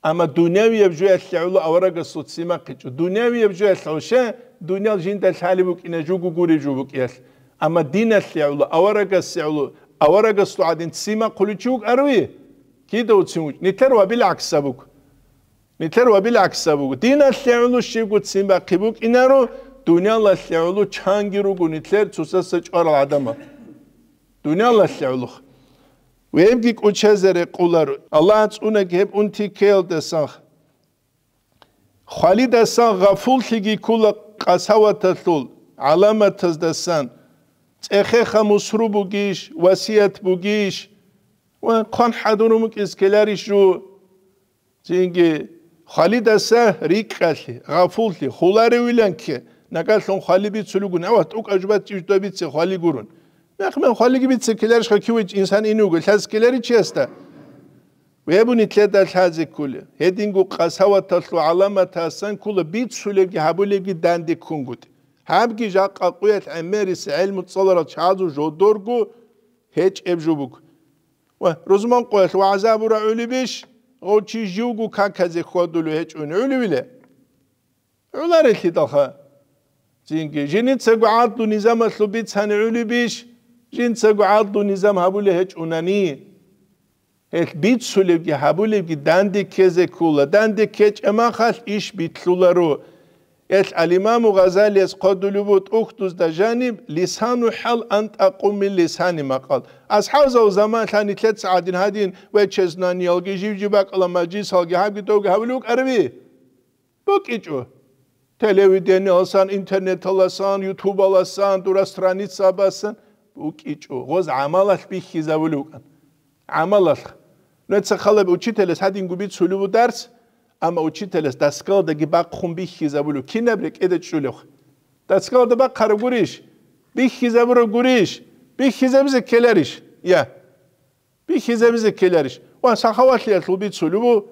ამა დუნევი ებჯუ ალლაულა ავარაკ სუციმა ყიჭ დუნევი ებჯუ ალლაუშა დუნიალ ჯინდა ალალიბუ კინა ჯუგუ გური ჯუბუ კიალ ამა დინ ალლაულა ავარაკ სიულუ ავარაგასტო ადინ ციმა ყულიჩუკ არვი კიდევ ცუნჭ ნითერვა ბილაქსაბუკ ნითერვა ბილაქსაბუკ დინალშეულუ შიგუ ციმა ყიბუკ ინარო დუნიალშეულუ ჩანგირუ გუნითლერ ცუსასა ჭორა ადამა დუნიალშეულუ ვემგი კუჩეზერე ყულარ ალაა წუნა გებ უნთი ქელდესა ხალიდასა ღაფულ ხიგი ქულა ყასავათალულ ალამათაზდასან წეხე ხამუსრუ ბუგიშ ვასიათ ბუგიშ ვა ქან ჰადურუ მუკის კელარი შუ ჯინგი ხალი დასა რიკალი ღაფულთი ხულარი ვილანკე ნაკალონ ხალი ბიცულუგუ ნავა ტუკაჯბატ ჯიჯდებიც ხალი გურუნ ნახმე ხალი გიბიც კელარი შხა ქიუჩ ინსან ინუ გულ ხას კელარი ჩესტა ვებუნი თლედა ლაზი კულ ჰედინგუ ყასავათალუ ალამათასან კულ ბიცულეგი ჰაბულეგი დანდი კუნგუდი همگی جا قاقویت عمری سعیل متصلر چازو جو درگو هیچ ابجو بک و رزمان قویت و عذاب را علی بیش او چی جیوگو که کزی خود دلو هیچ اون علی بیله علی ریتی دخه زینگی جنیت سگو عادلو نظام اصلو بیت سن علی بیش جنیت سگو عادلو نظام هبوله هیچ اونانی هیچ بیت سولبگی هبولبگی دندی کزی کولا دندی کچ اما خاص ایش بیت سولارو رو ეს ალიმამუ ღაზალიას ყოდულიბუ უხთუს და ჟანიბ ლისანუ ჰალ ანტაკუმი ლისანი მაყალ ასჰავზა უზამან ხანი თლეთ საადინ ჰადინ ვე ჩეზნანი ალგი ჟივჯიბა ყლამა ჯისალგი ჰაბგი დოგი ჰავლუ ყარვი ბუკიჭუ ტელევიდენი ალსან ინტერნეტ ალასან იუთუბ ალასან დურა სტრანიც აბასან ბუკიჭუ ღოზ ამალახ ბი ხიზავლუ ამალახ ნეცა ხალები უჩიტელეს ჰადინ გუბი ცულუბუ დარს Ama учителес дастгардеги бак хун бихизабулу ки набрик эда чулух. Дастгарда бак кара гуриш. Бихизабуру гуриш. Бихизабизе келериш. Я. Бихизабизе келериш. Ва сахаватли атлу бицулубу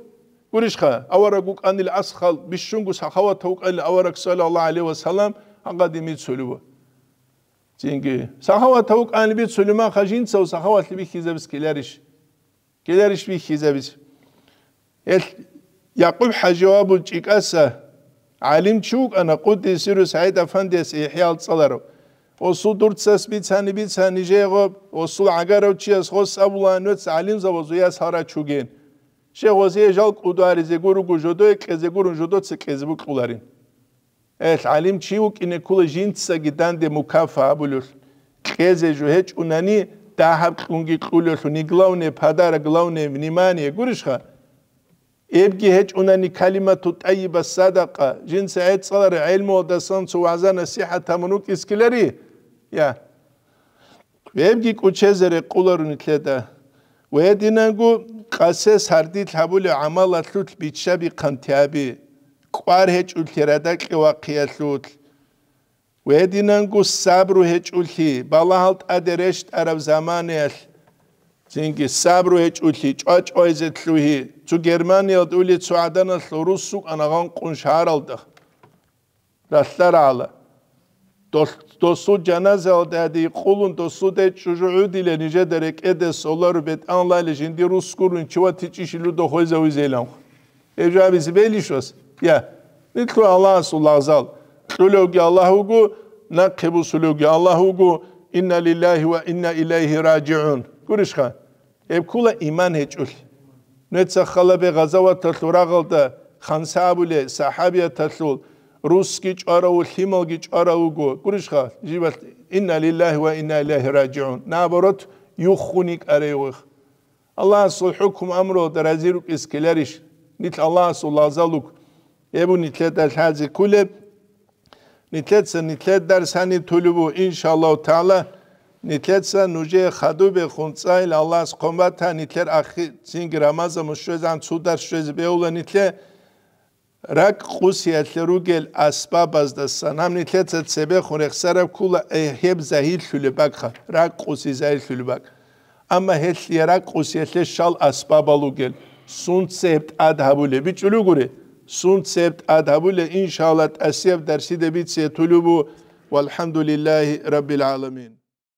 гуришха. Аварагук анил асхал бишшунгу сахаватаук али аварак салаллаху алейхи ва салам агадими цулубу. Çünkü sahavat tavuk anı bir sülüme kajin sav sahavatlı bir hizebiz keleriş. Keleriş bir hizebiz. El يعقوب حجواب چيكاس عالم چوك انا قدي سيرو سعيد افندي سي حيال صلرو او سو دورتس بيتاني بيتاني جيغو او سو اگرو چي اس خو سابلانو ص عالم زوازو يا سارا چوگين شي غوزي جال قدواري زي گورو گوجودو كيزي گورون جودو چي كيزي بو قولارين اس عالم چيو كيني كول جينتس گيدان دي مكافا بولول كيزي جو هچ اوناني داهب قونگي قولول نيگلاوني پادار گلاوني نيماني گوريش خا ებგი ჰეჭუნანი კალიმათუ ტაიბა სადაყა ჯინსა ეცალარი ილმუ და სანცუ ვაზა ნასიჰა თამუნუ კისკილერი ია ებგი კუჩეზერე ყულარუნი თლედა ვედინანგუ ყასე სარდი თაბული ამალათლუ ბიჩაბი ყანთაბი ყვარ ჰეჭულთერა და ყვა ყიათლუთ ვედინანგუ საბრუ ჰეჭულთი ბალალტ ადერეშტ არავ ზამანიალ Çünkü sabru hiç ulhi, çoğaç oyze tluhi. Çu Germanya'da uli çuadan aslı Russuk anağın kunşar aldı. Rastlar ağla. Dostu cenaze o dedi, kulun dostu de çocuğu dile nice derek ede solar bet anlayla şimdi Rus kurun çıva tiçişilu dohoyza uyzeylan. Evca bizi belli şos. Ya, nitlu Allah'a sullahzal. Sulugi Allah'u gu, nakibu sulugi Allah'u gu, inna lillahi ve inna ileyhi raciun გურიშხა ებქულა იმან ეჭულ ნეცახალაბე ღაზავა თლურაღალდა ხანსაბულე საჰაბია თლულ რუსკი ჭარაუ ჰიმოგი ჭარაუგო გურიშხა ჯიბალ ინა ლილაჰი ვა ინა ილაიჰი რაჯიუნ ნაბოროთ yuxunik areyuh. Allah sul hukum amro deraziruk iskileriş. Nit Allah sul azaluk. Ebu nitlet el hazi kuleb. Nitletse nitlet dersen tulubu inşallah teala. ნიტლეცა ნუჯე ხადუბე ხუნცაილ ალას ხომათა ნიტლერ ახი წინგ რამაზა მშვეზან ცუდარ შვეზ ბეულა ნიტლე რაკ ყუსია ლრუგელ ასბაბას და სანამ ნიტლეცა ცებე ხურე ხსარა ქულა ეჰებ ზაჰილ შულებაკ ხა რაკ ყუსი ზაჰილ შულებაკ ამა ჰეთლი რაკ ყუსი ეთლე შალ ასბაბალუგელ სუნცეპტ ადაბულე ბიჭულუგური სუნცეპტ ადაბულე ინშალათ ასიებ დარსიდები ცე თულუბუ والحمد لله رب العالمين